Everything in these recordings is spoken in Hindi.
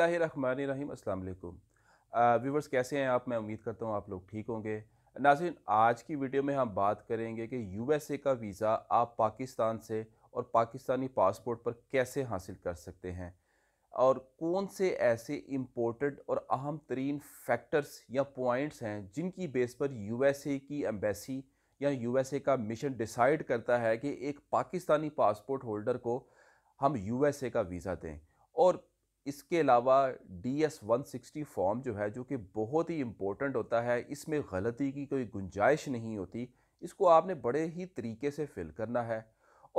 अस्सलाम वालेकुम व्यूवर्स कैसे हैं आप मैं उम्मीद करता हूँ आप लोग ठीक होंगे नाजिन आज की वीडियो में हम बात करेंगे कि यूएसए का वीज़ा आप पाकिस्तान से और पाकिस्तानी पासपोर्ट पर कैसे हासिल कर सकते हैं और कौन से ऐसे इम्पोर्टेंट और अहम तरीन फैक्टर्स या पॉइंट्स हैं जिनकी बेस पर यू की एम्बेसी या यू का मिशन डिसाइड करता है कि एक पाकिस्तानी पासपोर्ट होल्डर को हम यू का वीज़ा दें और इसके अलावा D S one sixty form जो है जो कि बहुत ही इम्पोर्टेंट होता है इसमें गलती की कोई गुंजाइश नहीं होती इसको आपने बड़े ही तरीके से फिल करना है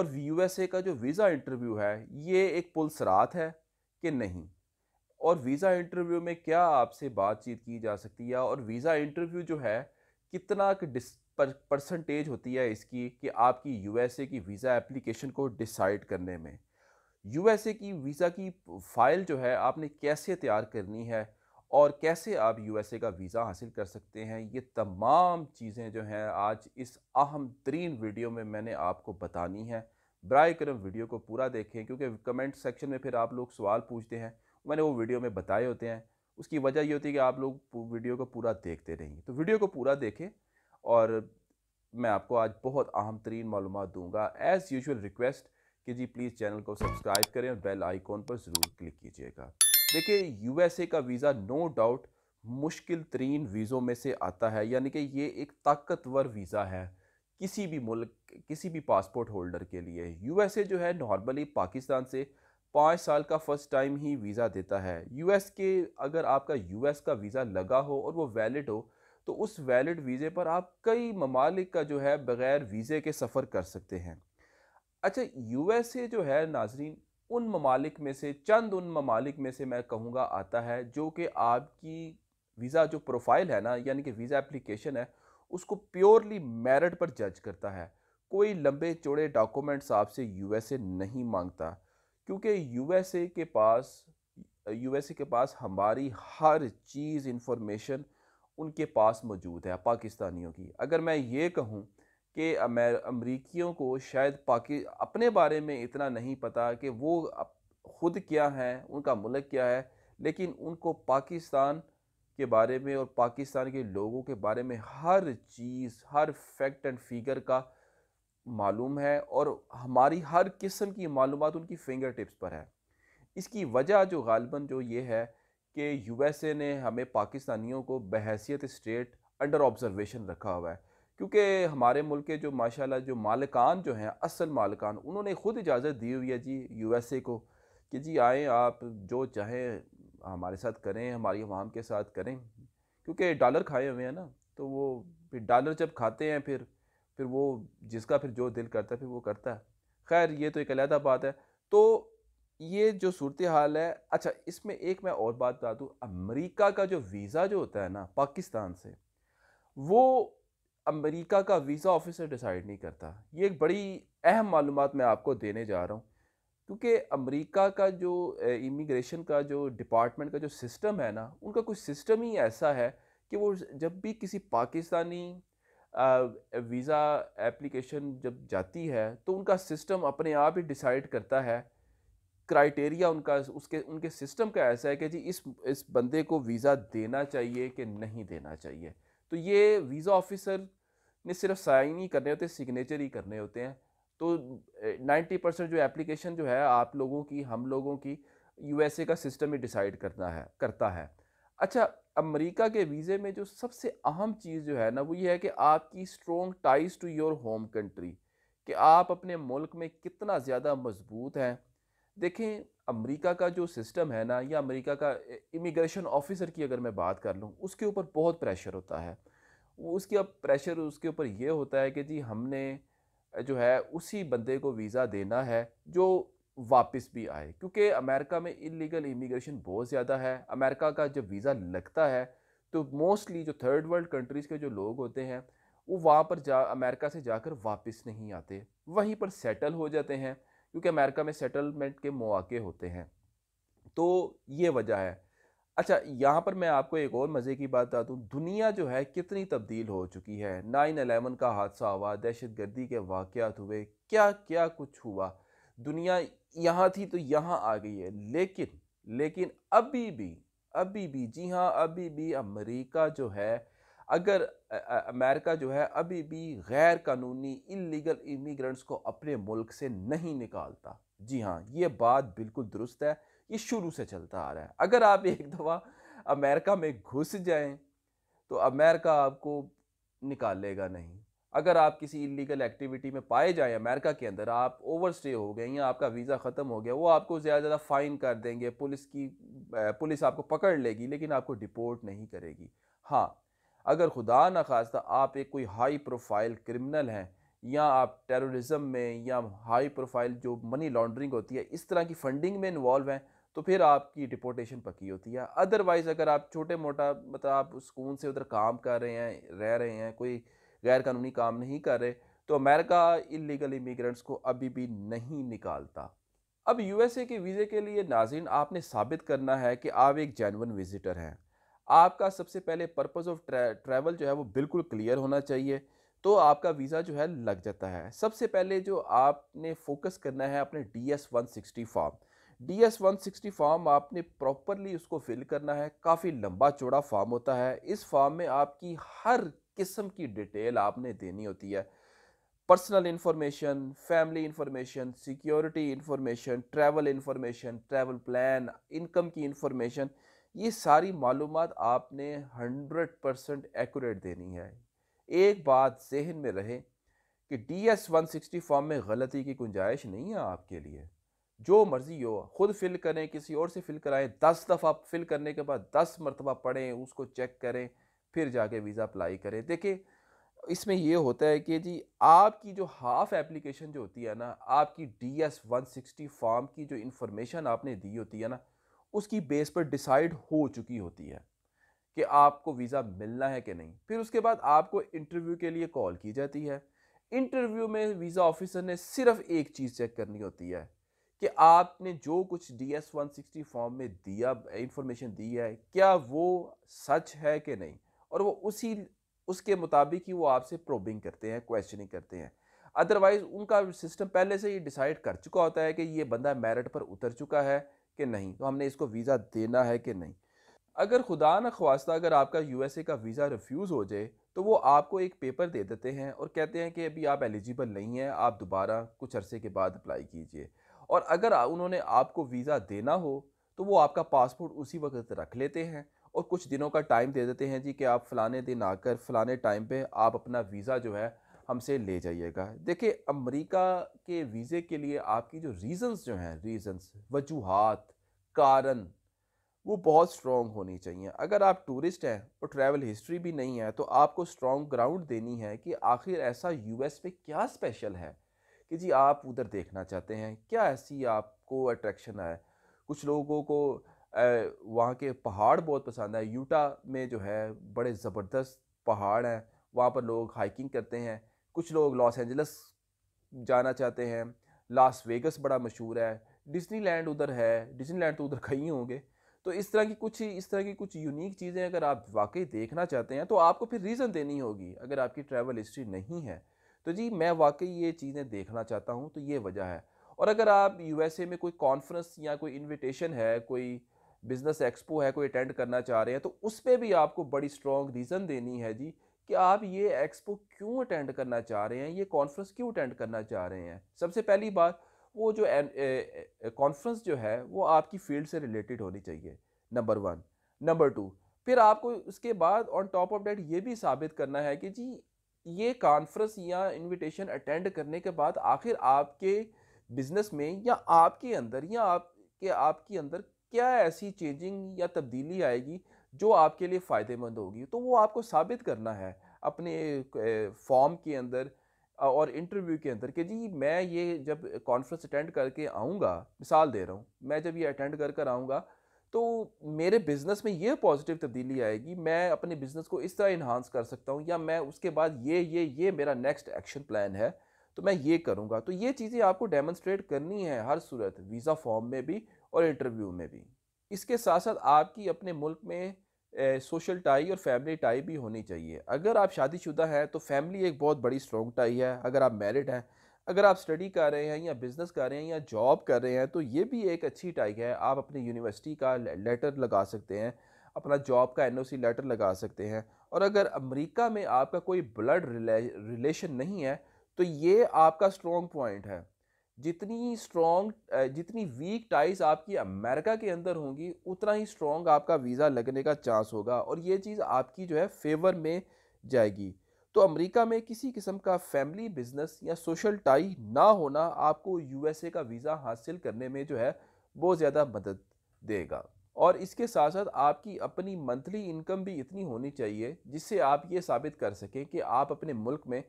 और यू एस ए का जो वीज़ा इंटरव्यू है ये एक पुलसरात है कि नहीं और वीज़ा इंटरव्यू में क्या आपसे बातचीत की जा सकती है और वीज़ा इंटरव्यू जो है कितना डिस परसेंटेज होती है इसकी कि आपकी यू एस ए की वीज़ा एप्लीकेशन को डिसाइड करने में यूएसए की वीज़ा की फ़ाइल जो है आपने कैसे तैयार करनी है और कैसे आप यूएसए का वीज़ा हासिल कर सकते हैं ये तमाम चीज़ें जो हैं आज इस अहम तरीन वीडियो में मैंने आपको बतानी है बर करम वीडियो को पूरा देखें क्योंकि कमेंट सेक्शन में फिर आप लोग सवाल पूछते हैं मैंने वो वीडियो में बताए होते हैं उसकी वजह ये होती है कि आप लोग वीडियो को पूरा देखते रहेंगे तो वीडियो को पूरा देखें और मैं आपको आज बहुत अहम तरीन मालूम दूँगा एज़ यूजल रिक्वेस्ट कि जी प्लीज़ चैनल को सब्सक्राइब करें और बेल आइकॉन पर ज़रूर क्लिक कीजिएगा देखिए यूएसए का वीज़ा नो डाउट मुश्किल तरीन वीज़ों में से आता है यानी कि ये एक ताकतवर वीज़ा है किसी भी मुल्क किसी भी पासपोर्ट होल्डर के लिए यूएसए जो है नॉर्मली पाकिस्तान से पाँच साल का फ़र्स्ट टाइम ही वीज़ा देता है यू के अगर आपका यू का वीज़ा लगा हो और वो वैलिड हो तो उस वैलिड वीज़े पर आप कई ममालिक का जो है बग़ैर वीज़े के सफ़र कर सकते हैं अच्छा यूएसए जो है नाजरीन उन ममालिक में से चंद उन ममालिक में से मैं कहूँगा आता है जो कि आपकी वीज़ा जो प्रोफाइल है ना यानी कि वीज़ा एप्लीकेशन है उसको प्योरली मेरिट पर जज करता है कोई लंबे चौड़े डॉक्यूमेंट्स आपसे यूएसए नहीं मांगता क्योंकि यूएसए के पास यूएसए के पास हमारी हर चीज़ इंफॉर्मेशन उनके पास मौजूद है पाकिस्तानियों की अगर मैं ये कहूँ कि अमरीकियों को शायद पाकि अपने बारे में इतना नहीं पता कि वो खुद क्या हैं उनका मुल्क क्या है लेकिन उनको पाकिस्तान के बारे में और पाकिस्तान के लोगों के बारे में हर चीज़ हर फैक्ट एंड फिगर का मालूम है और हमारी हर किस्म की मालूम उनकी फिंगर टिप्स पर है इसकी वजह जो गालबा जो ये है कि यूएसए ने हमें पाकिस्तानियों को बहसीत स्टेट अंडर ऑब्ज़रवेशन रखा हुआ है क्योंकि हमारे मुल्क के जो माशा जो मालकान जो हैं असल मालकान उन्होंने ख़ुद इजाज़त दी हुई है जी ए को कि जी आएँ आप जो चाहें हमारे साथ करें हमारी आवाम के साथ करें क्योंकि डॉलर खाए हुए हैं ना तो वो फिर डॉलर जब खाते हैं फिर फिर वो जिसका फिर जो दिल करता है फिर वो करता है खैर ये तो एक अलहदा बात है तो ये जो सूरत हाल है अच्छा इसमें एक मैं और बात बता दूँ अमरीका का जो वीज़ा जो होता है ना पाकिस्तान से वो अमेरिका का वीज़ा ऑफिसर डिसाइड नहीं करता ये एक बड़ी अहम मालूम मैं आपको देने जा रहा हूँ क्योंकि अमेरिका का जो इमिग्रेशन का जो डिपार्टमेंट का जो सिस्टम है ना उनका कुछ सिस्टम ही ऐसा है कि वो जब भी किसी पाकिस्तानी वीज़ा एप्लीकेशन जब जाती है तो उनका सिस्टम अपने आप ही डिसाइड करता है क्राइटेरिया उनका उसके उनके सिस्टम का ऐसा है कि जी इस इस बंदे को वीज़ा देना चाहिए कि नहीं देना चाहिए तो ये वीज़ा ऑफिसर ने सिर्फ साइन ही करने होते हैं सिग्नेचर ही करने होते हैं तो 90 परसेंट जो एप्लीकेशन जो है आप लोगों की हम लोगों की यूएसए का सिस्टम ही डिसाइड करना है करता है अच्छा अमेरिका के वीज़े में जो सबसे अहम चीज़ जो है ना वो ये है कि आपकी strong ties to your home country कि आप अपने मुल्क में कितना ज़्यादा मजबूत हैं देखें अमेरिका का जो सिस्टम है ना या अमेरिका का इमिग्रेशन ऑफिसर की अगर मैं बात कर लूँ उसके ऊपर बहुत प्रेशर होता है उसके अब प्रेशर उसके ऊपर ये होता है कि जी हमने जो है उसी बंदे को वीज़ा देना है जो वापस भी आए क्योंकि अमेरिका में इलीगल इमिग्रेशन बहुत ज़्यादा है अमेरिका का जब वीज़ा लगता है तो मोस्टली जो थर्ड वर्ल्ड कंट्रीज़ के जो लोग होते हैं वो वहाँ पर जा अमेरिका से जाकर वापस नहीं आते वहीं पर सेटल हो जाते हैं क्योंकि अमेरिका में सेटलमेंट के मौाक़े होते हैं तो ये वजह है अच्छा यहाँ पर मैं आपको एक और मज़े की बात बता दूँ दुनिया जो है कितनी तब्दील हो चुकी है नाइन अलेवन का हादसा हुआ दहशत गर्दी के वाक़ात हुए क्या क्या कुछ हुआ दुनिया यहाँ थी तो यहाँ आ गई है लेकिन लेकिन अभी भी अभी भी जी हाँ अभी भी अमेरिका जो है अगर अमेरिका जो है अभी भी गैर कानूनी इलीगल इमिग्रेंट्स को अपने मुल्क से नहीं निकालता जी हाँ ये बात बिल्कुल दुरुस्त है ये शुरू से चलता आ रहा है अगर आप एक दफ़ा अमेरिका में घुस जाएं तो अमेरिका आपको निकालेगा नहीं अगर आप किसी इलीगल एक्टिविटी में पाए जाएं अमेरिका के अंदर आप ओवर स्टे हो गए या आपका वीज़ा ख़त्म हो गया वो आपको ज़्यादा ज़्यादा फ़ाइन कर देंगे पुलिस की पुलिस आपको पकड़ लेगी लेकिन आपको डिपोर्ट नहीं करेगी हाँ अगर खुदा न खास्ता आप एक कोई हाई प्रोफाइल क्रिमिनल हैं या आप टेररिज्म में या हाई प्रोफाइल जो मनी लॉन्ड्रिंग होती है इस तरह की फंडिंग में इन्वॉल्व हैं तो फिर आपकी डिपोटेशन पक्की होती है अदरवाइज़ अगर आप छोटे मोटा मतलब आप सुकून से उधर काम कर रहे हैं रह रहे हैं कोई गैर कानूनी काम नहीं कर रहे तो अमेरिका इलीगल इमिग्रेंट्स को अभी भी नहीं निकालता अब यूएसए के वीज़े के लिए नाजिन आपने साबित करना है कि आप एक जैनवन विजिटर हैं आपका सबसे पहले पर्पज़ ऑफ ट्रैवल जो है वो बिल्कुल क्लियर होना चाहिए तो आपका वीज़ा जो है लग जाता है सबसे पहले जो आपने फोकस करना है अपने D S one sixty form D S one sixty form आपने प्रॉपरली उसको फिल करना है काफ़ी लंबा चौड़ा फॉर्म होता है इस फॉर्म में आपकी हर किस्म की डिटेल आपने देनी होती है personal information family information security information travel information travel plan income की इन्फॉर्मेशन ये सारी मालूम आपने हंड्रेड परसेंट एकट देनी है एक बात जहन में रहे कि D S one sixty form में गलती की गुंजाइश नहीं है आपके लिए जो मर्ज़ी हो ख़ुद फिल करें किसी और से फिल कराएं दस दफ़ा फिल करने के बाद दस मरतबा पढ़ें उसको चेक करें फिर जाके वीज़ा अप्लाई करें देखिए इसमें यह होता है कि जी आपकी जो हाफ़ एप्लीकेशन जो होती है ना आपकी D S one sixty form की जो इन्फॉर्मेशन आपने दी होती है ना उसकी बेस पर डिसाइड हो चुकी होती है कि आपको वीज़ा मिलना है कि नहीं फिर उसके बाद आपको इंटरव्यू के लिए कॉल की जाती है इंटरव्यू में वीज़ा ऑफिसर ने सिर्फ एक चीज़ चेक करनी होती है कि आपने जो कुछ D S one sixty form में दिया इंफॉर्मेशन दी है क्या वो सच है कि नहीं और वो उसी उसके मुताबिक ही वो आपसे प्रोबिंग करते हैं क्वेश्चनिंग करते हैं अदरवाइज़ उनका सिस्टम पहले से ही डिसाइड कर चुका होता है कि ये बंदा मेरिट पर उतर चुका है कि नहीं तो हमने इसको वीज़ा देना है कि नहीं अगर खुदा न खवास्ता अगर आपका यूएसए का वीज़ा रिफ्यूज़ हो जाए तो वो आपको एक पेपर दे देते हैं और कहते हैं कि अभी आप एलिजिबल नहीं हैं आप दोबारा कुछ अरसे के बाद अप्लाई कीजिए और अगर उन्होंने आपको वीज़ा देना हो तो वो आपका पासपोर्ट उसी वक्त रख लेते हैं और कुछ दिनों का टाइम दे देते हैं जी कि आप फ़लाने दिन आकर फ़लाने टाइम पे आप अपना वीज़ा जो है हमसे ले जाइएगा देखिए अमेरिका के वीज़े के लिए आपकी जो रीज़न्स जो हैं रीज़न्स वजूहत कारण वो बहुत स्ट्रॉन्ग होनी चाहिए अगर आप टूरिस्ट हैं और ट्रैवल हिस्ट्री भी नहीं है तो आपको स्ट्रॉन्ग ग्राउंड देनी है कि आखिर ऐसा यूएस पे क्या स्पेशल है कि जी आप उधर देखना चाहते हैं क्या ऐसी आपको अट्रैक्शन है कुछ लोगों को वहाँ के पहाड़ बहुत पसंद है यूटा में जो है बड़े ज़बरदस्त पहाड़ हैं वहाँ पर लोग हाइकिंग करते हैं कुछ लोग लॉस एंजल्स जाना चाहते हैं लास वेगस बड़ा मशहूर है डिज्नीलैंड उधर है डिज्नीलैंड तो उधर कहीं होंगे तो इस तरह की कुछ इस तरह की कुछ यूनिक चीज़ें अगर आप वाकई देखना चाहते हैं तो आपको फिर रीज़न देनी होगी अगर आपकी ट्रैवल हिस्ट्री नहीं है तो जी मैं वाकई ये चीज़ें देखना चाहता हूँ तो ये वजह है और अगर आप यूएसए में कोई कॉन्फ्रेंस या कोई इनविटेशन है कोई बिज़नेस एक्सपो है कोई अटेंड करना चाह रहे हैं तो उस पर भी आपको बड़ी स्ट्रॉन्ग रीज़न देनी है जी कि आप ये एक्सपो क्यों अटेंड करना चाह रहे हैं ये कॉन्फ्रेंस क्यों अटेंड करना चाह रहे हैं सबसे पहली बात वो जो कॉन्फ्रेंस जो है वो आपकी फील्ड से रिलेटेड होनी चाहिए नंबर वन नंबर टू फिर आपको उसके बाद ऑन टॉप ऑफ डेट ये भी साबित करना है कि जी ये कॉन्फ्रेंस या इनविटेशन अटेंड करने के बाद आखिर आपके बिजनेस में या आपके अंदर या आपके आपके अंदर क्या ऐसी चेंजिंग या तब्दीली आएगी जो आपके लिए फ़ायदेमंद होगी तो वो आपको साबित करना है अपने फॉर्म के अंदर और इंटरव्यू के अंदर कि जी मैं ये जब कॉन्फ्रेंस अटेंड करके आऊँगा मिसाल दे रहा हूँ मैं जब ये अटेंड कर कर आऊँगा तो मेरे बिज़नेस में ये पॉजिटिव तब्दीली आएगी मैं अपने बिज़नेस को इस तरह इन्हांस कर सकता हूँ या मैं उसके बाद ये ये ये मेरा नेक्स्ट एक्शन प्लान है तो मैं ये करूँगा तो ये चीज़ें आपको डेमोन्स्ट्रेट करनी है हर सूरत वीज़ा फॉर्म में भी और इंटरव्यू में भी इसके साथ साथ आपकी अपने मुल्क में सोशल टाई और फैमिली टाई भी होनी चाहिए अगर आप शादीशुदा हैं तो फैमिली एक बहुत बड़ी स्ट्रॉन्ग टाई है अगर आप मैरिड हैं अगर आप स्टडी कर रहे हैं या बिज़नेस कर रहे हैं या जॉब कर रहे हैं तो ये भी एक अच्छी टाई है आप अपनी यूनिवर्सिटी का लेटर लगा सकते हैं अपना जॉब का एन लेटर लगा सकते हैं और अगर अमरीका में आपका कोई ब्लड रिलेशन नहीं है तो ये आपका स्ट्रॉन्ग पॉइंट है जितनी स्ट्रॉन्ग जितनी वीक टाइज आपकी अमेरिका के अंदर होंगी उतना ही स्ट्रॉन्ग आपका वीज़ा लगने का चांस होगा और ये चीज़ आपकी जो है फेवर में जाएगी तो अमेरिका में किसी किस्म का फैमिली बिजनेस या सोशल टाई ना होना आपको यूएसए का वीज़ा हासिल करने में जो है बहुत ज़्यादा मदद देगा और इसके साथ साथ आपकी अपनी मंथली इनकम भी इतनी होनी चाहिए जिससे आप ये साबित कर सकें कि आप अपने मुल्क में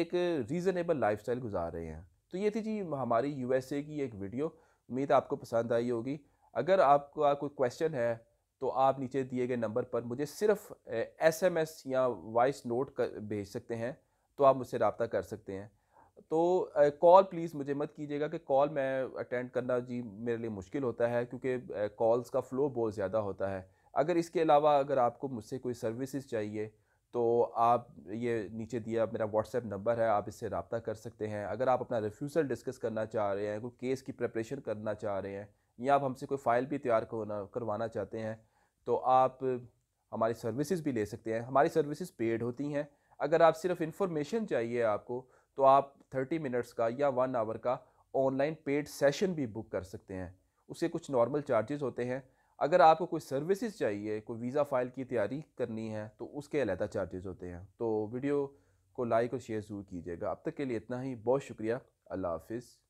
एक रीज़नेबल लाइफस्टाइल गुजार रहे हैं तो ये थी जी हमारी यू की एक वीडियो उम्मीद आपको पसंद आई होगी अगर आपका कोई क्वेश्चन है तो आप नीचे दिए गए नंबर पर मुझे सिर्फ एसएमएस या वॉइस नोट भेज सकते हैं तो आप मुझसे रबता कर सकते हैं तो कॉल प्लीज़ मुझे मत कीजिएगा कि कॉल मैं अटेंड करना जी मेरे लिए मुश्किल होता है क्योंकि कॉल्स का फ़्लो बहुत ज़्यादा होता है अगर इसके अलावा अगर आपको मुझसे कोई सर्विसेज चाहिए तो आप ये नीचे दिया मेरा व्हाट्सएप नंबर है आप इससे रबता कर सकते हैं अगर आप अपना रिफ्यूज़ल डिस्कस करना चाह रहे हैं कोई केस की प्रपरेशन करना चाह रहे हैं या आप हमसे कोई फ़ाइल भी तैयार करवाना चाहते हैं तो आप हमारी सर्विसेज भी ले सकते हैं हमारी सर्विसेज पेड होती हैं अगर आप सिर्फ इन्फॉर्मेशन चाहिए आपको तो आप थर्टी मिनट्स का या वन आवर का ऑनलाइन पेड सेशन भी बुक कर सकते हैं उसके कुछ नॉर्मल चार्जेस होते हैं अगर आपको कोई सर्विसेज चाहिए कोई वीज़ा फ़ाइल की तैयारी करनी है तो उसके अलहदा चार्जेज़ होते हैं तो वीडियो को लाइक और शेयर ज़रूर कीजिएगा अब तक के लिए इतना ही बहुत शुक्रिया अल्लाह हाफिज़